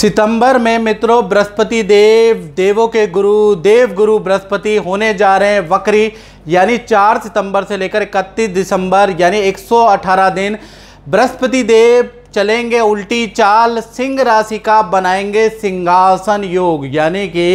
सितंबर में मित्रों बृहस्पति देव देवों के गुरु देव गुरु बृहस्पति होने जा रहे हैं वक्री यानी 4 सितंबर से लेकर 31 दिसंबर यानी 118 दिन बृहस्पति देव चलेंगे उल्टी चाल सिंह राशि का बनाएंगे सिंहासन योग यानी कि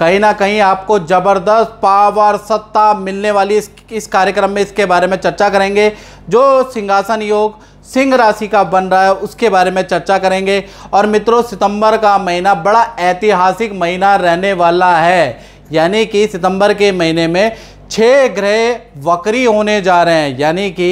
कहीं ना कहीं आपको ज़बरदस्त पावर सत्ता मिलने वाली इस, इस कार्यक्रम में इसके बारे में चर्चा करेंगे जो सिंहासन योग सिंह राशि का बन रहा है उसके बारे में चर्चा करेंगे और मित्रों सितंबर का महीना बड़ा ऐतिहासिक महीना रहने वाला है यानी कि सितंबर के महीने में छः ग्रह वक्री होने जा रहे हैं यानी कि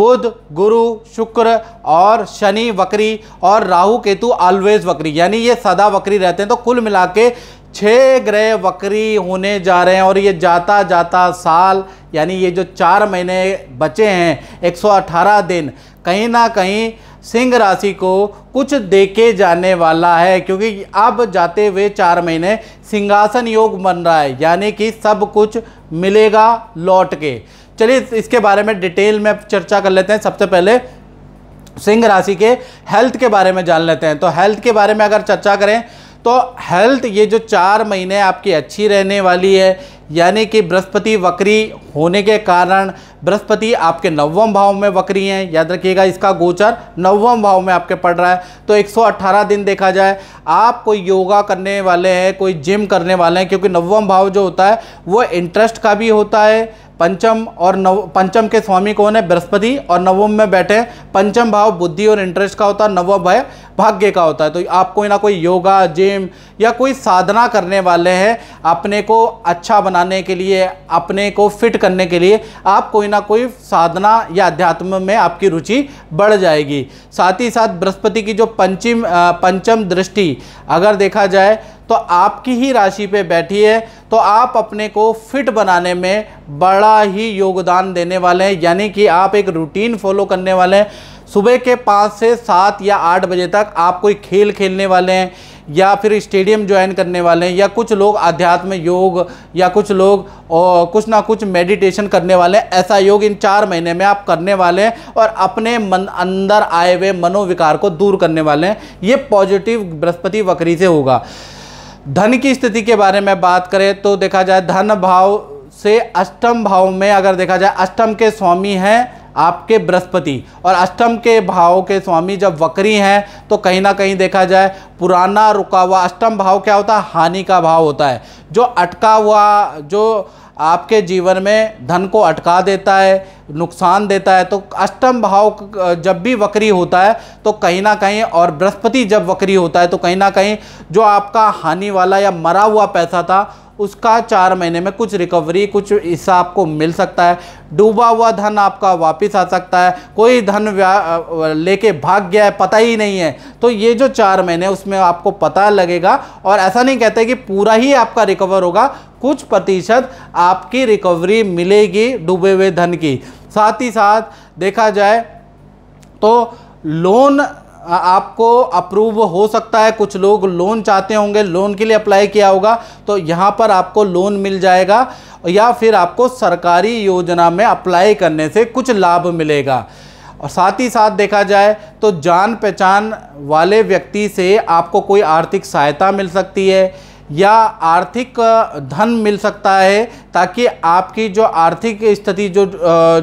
बुध गुरु शुक्र और शनि वक्री और राहु केतु ऑलवेज वक्री यानी ये सदा वक्री रहते हैं तो कुल मिला के छः ग्रह वक्री होने जा रहे हैं और ये जाता जाता साल यानी ये जो चार महीने बचे हैं 118 दिन कहीं ना कहीं सिंह राशि को कुछ देके जाने वाला है क्योंकि अब जाते हुए चार महीने सिंहासन योग बन रहा है यानी कि सब कुछ मिलेगा लौट के चलिए इसके बारे में डिटेल में चर्चा कर लेते हैं सबसे पहले सिंह राशि के हेल्थ के बारे में जान लेते हैं तो हेल्थ के बारे में अगर चर्चा करें तो हेल्थ ये जो चार महीने आपकी अच्छी रहने वाली है यानी कि बृहस्पति वक्री होने के कारण बृहस्पति आपके नवम भाव में वक्री हैं याद रखिएगा इसका गोचर नवम भाव में आपके पड़ रहा है तो 118 दिन देखा जाए आप कोई योगा करने वाले हैं कोई जिम करने वाले हैं क्योंकि नवम भाव जो होता है वो इंटरेस्ट का भी होता है पंचम और नव पंचम के स्वामी कौन है बृहस्पति और नवम में बैठे पंचम भाव बुद्धि और इंटरेस्ट का होता है नवम भाव भाग्य का होता है तो आप कोई ना कोई योगा जिम या कोई साधना करने वाले हैं अपने को अच्छा बनाने के लिए अपने को फिट करने के लिए आप कोई ना कोई साधना या अध्यात्म में आपकी रुचि बढ़ जाएगी साथ ही साथ बृहस्पति की जो पंचम पंचम दृष्टि अगर देखा जाए तो आपकी ही राशि पे बैठी है तो आप अपने को फिट बनाने में बड़ा ही योगदान देने वाले हैं यानी कि आप एक रूटीन फॉलो करने वाले हैं सुबह के पाँच से सात या आठ बजे तक आप कोई खेल खेलने वाले हैं या फिर स्टेडियम ज्वाइन करने वाले हैं या कुछ लोग आध्यात्म योग या कुछ लोग और कुछ ना कुछ मेडिटेशन करने वाले हैं ऐसा योग इन चार महीने में आप करने वाले हैं और अपने मन अंदर आए हुए मनोविकार को दूर करने वाले हैं ये पॉजिटिव बृहस्पति वक्री से होगा धन की स्थिति के बारे में बात करें तो देखा जाए धन भाव से अष्टम भाव में अगर देखा जाए अष्टम के स्वामी हैं आपके बृहस्पति और अष्टम के भाव के स्वामी जब वक्री हैं तो कहीं ना कहीं देखा जाए पुराना रुका हुआ अष्टम भाव क्या होता है हानि का भाव होता है जो अटका हुआ जो आपके जीवन में धन को अटका देता है नुकसान देता है तो अष्टम भाव जब भी वक्री होता है तो कहीं ना कहीं और बृहस्पति जब वक्री होता है तो कहीं ना कहीं जो आपका हानि वाला या मरा हुआ पैसा था उसका चार महीने में कुछ रिकवरी कुछ हिस्सा आपको मिल सकता है डूबा हुआ धन आपका वापस आ सकता है कोई धन लेके भाग गया है पता ही नहीं है तो ये जो चार महीने उसमें आपको पता लगेगा और ऐसा नहीं कहते कि पूरा ही आपका रिकवर होगा कुछ प्रतिशत आपकी रिकवरी मिलेगी डूबे हुए धन की साथ ही साथ देखा जाए तो लोन आपको अप्रूव हो सकता है कुछ लोग लोन चाहते होंगे लोन के लिए अप्लाई किया होगा तो यहाँ पर आपको लोन मिल जाएगा या फिर आपको सरकारी योजना में अप्लाई करने से कुछ लाभ मिलेगा और साथ ही साथ देखा जाए तो जान पहचान वाले व्यक्ति से आपको कोई आर्थिक सहायता मिल सकती है या आर्थिक धन मिल सकता है ताकि आपकी जो आर्थिक स्थिति जो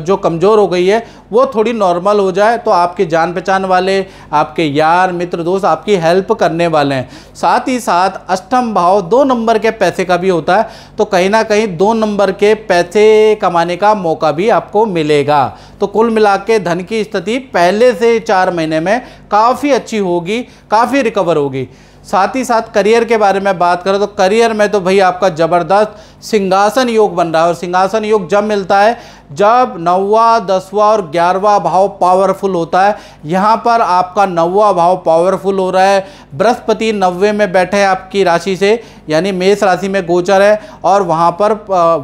जो कमज़ोर हो गई है वो थोड़ी नॉर्मल हो जाए तो आपके जान पहचान वाले आपके यार मित्र दोस्त आपकी हेल्प करने वाले हैं साथ ही साथ अष्टम भाव दो नंबर के पैसे का भी होता है तो कहीं ना कहीं दो नंबर के पैसे कमाने का मौका भी आपको मिलेगा तो कुल मिला के धन की स्थिति पहले से चार महीने में काफ़ी अच्छी होगी काफ़ी रिकवर होगी साथ ही साथ करियर के बारे में बात करें तो करियर में तो भाई आपका ज़बरदस्त सिंहासन योग बन रहा है और सिंहासन योग जब मिलता है जब नौवा दसवा और ग्यारहवा भाव पावरफुल होता है यहाँ पर आपका नौवा भाव पावरफुल हो रहा है बृहस्पति नब्बे में बैठे आपकी राशि से यानी मेष राशि में गोचर है और वहाँ पर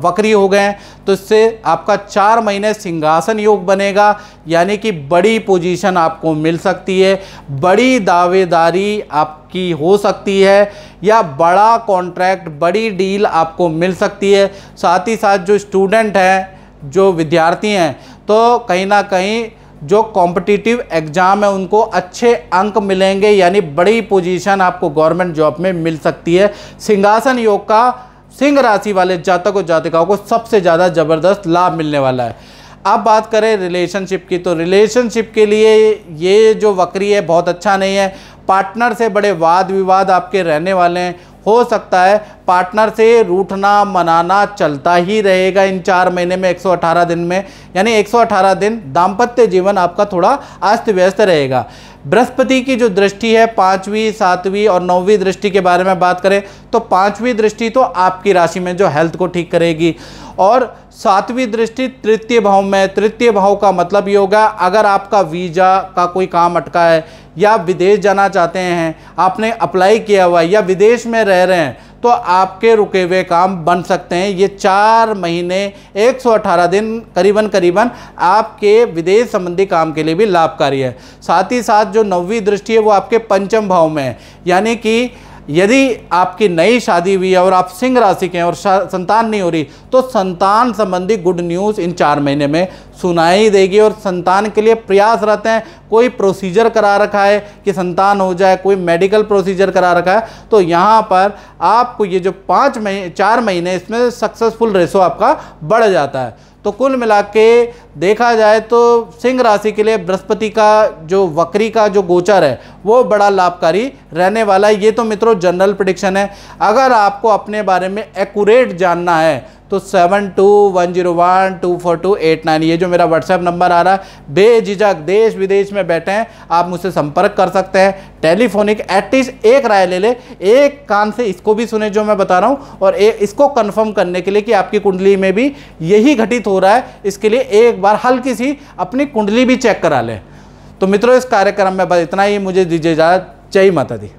वक्री हो गए हैं तो इससे आपका चार महीने सिंहासन योग बनेगा यानी कि बड़ी पोजीशन आपको मिल सकती है बड़ी दावेदारी आप आपकी हो सकती है या बड़ा कॉन्ट्रैक्ट बड़ी डील आपको मिल सकती है साथ ही साथ जो स्टूडेंट हैं जो विद्यार्थी हैं तो कहीं ना कहीं जो कॉम्पिटिटिव एग्ज़ाम है उनको अच्छे अंक मिलेंगे यानी बड़ी पोजीशन आपको गवर्नमेंट जॉब में मिल सकती है सिंहासन योग का सिंह राशि वाले जातक और जातिकाओं को सबसे ज़्यादा ज़बरदस्त लाभ मिलने वाला है अब बात करें रिलेशनशिप की तो रिलेशनशिप के लिए ये जो वक्री है बहुत अच्छा नहीं है पार्टनर से बड़े वाद विवाद आपके रहने वाले हैं हो सकता है पार्टनर से रूठना मनाना चलता ही रहेगा इन चार महीने में 118 दिन में यानी 118 दिन दाम्पत्य जीवन आपका थोड़ा अस्त व्यस्त रहेगा बृहस्पति की जो दृष्टि है पाँचवीं सातवीं और नौवीं दृष्टि के बारे में बात करें तो पाँचवीं दृष्टि तो आपकी राशि में जो हेल्थ को ठीक करेगी और सातवीं दृष्टि तृतीय भाव में तृतीय भाव का मतलब ये होगा अगर आपका वीज़ा का कोई काम अटका है या विदेश जाना चाहते हैं आपने अप्लाई किया हुआ है या विदेश में रह रहे हैं तो आपके रुके हुए काम बन सकते हैं ये चार महीने 118 दिन करीबन करीबन आपके विदेश संबंधी काम के लिए भी लाभकारी है साथ ही साथ जो नौवीं दृष्टि है वो आपके पंचम भाव में है यानी कि यदि आपकी नई शादी हुई है और आप सिंह राशि के हैं और संतान नहीं हो रही तो संतान संबंधी गुड न्यूज़ इन चार महीने में सुनाई देगी और संतान के लिए प्रयास रहते हैं कोई प्रोसीजर करा रखा है कि संतान हो जाए कोई मेडिकल प्रोसीजर करा रखा है तो यहाँ पर आपको ये जो पाँच महीने चार महीने इसमें सक्सेसफुल रेशो आपका बढ़ जाता है तो कुल मिला के देखा जाए तो सिंह राशि के लिए बृहस्पति का जो वक्री का जो गोचर है वो बड़ा लाभकारी रहने वाला है ये तो मित्रों जनरल प्रडिक्शन है अगर आपको अपने बारे में एक्यूरेट जानना है तो seven two one zero one two four two eight nine ये जो मेरा व्हाट्सएप नंबर आ रहा है बेझिझक देश विदेश में बैठे हैं आप मुझसे संपर्क कर सकते हैं टेलीफोनिक एटलीस्ट एक राय ले ले एक कान से इसको भी सुने जो मैं बता रहा हूँ और ए, इसको कन्फर्म करने के लिए कि आपकी कुंडली में भी यही घटित हो रहा है इसके लिए एक बार हल्की सी अपनी कुंडली भी चेक करा लें तो मित्रों इस कार्यक्रम में बस इतना ही मुझे दीजिए जाए जय माता दी